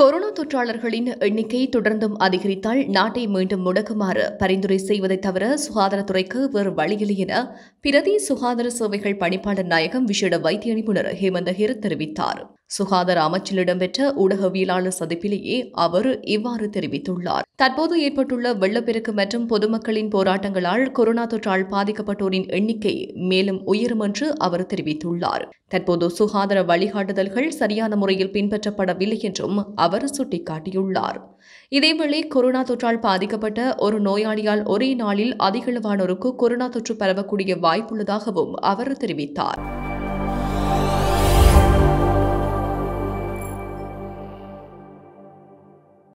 corona தொற்றாளர்களின் எண்ணிக்கை தொடர்ந்தும் அதிகரித்தால் நாட்டை மீண்டும் முடக்குமாறு பரிந்துரை செய்வதை தவிர சுகாதாரத்துறைக்கு வேறு வழியில்லை என பிரதி சுகாதார சேவைகள் பணிப்பாளர் நாயகம் விசேட வைத்திய நிபுணர் ஹேமந்த ஹிர தெரிவித்தார் சுகாதார அமைச்சில் இடம்பெற்ற ஊடகவியலாளர் சந்திப்பிலேயே அவர் இவ்வாறு தெரிவித்துள்ளார் தற்போது ஏற்பட்டுள்ள வெள்ளப்பெருக்கு மற்றும் பொதுமக்களின் போராட்டங்களால் கொரோனா தொற்றால் பாதிக்கப்பட்டோரின் எண்ணிக்கை மேலும் உயரும் என்று அவர் தெரிவித்துள்ளார் தற்போது சுகாதார வழிகாட்டுதல்கள் சரியான முறையில் பின்பற்றப்படவில்லை என்றும் அவர் சுட்டிக்காட்டியுள்ளார் இதேவேளை கொரோனா தொற்றால் பாதிக்கப்பட்ட ஒரு நோயாளியால் ஒரே நாளில் அதிகளவானோருக்கு கொரோனா தொற்று பரவக்கூடிய வாய்ப்புள்ளதாகவும் அவர் தெரிவித்தார்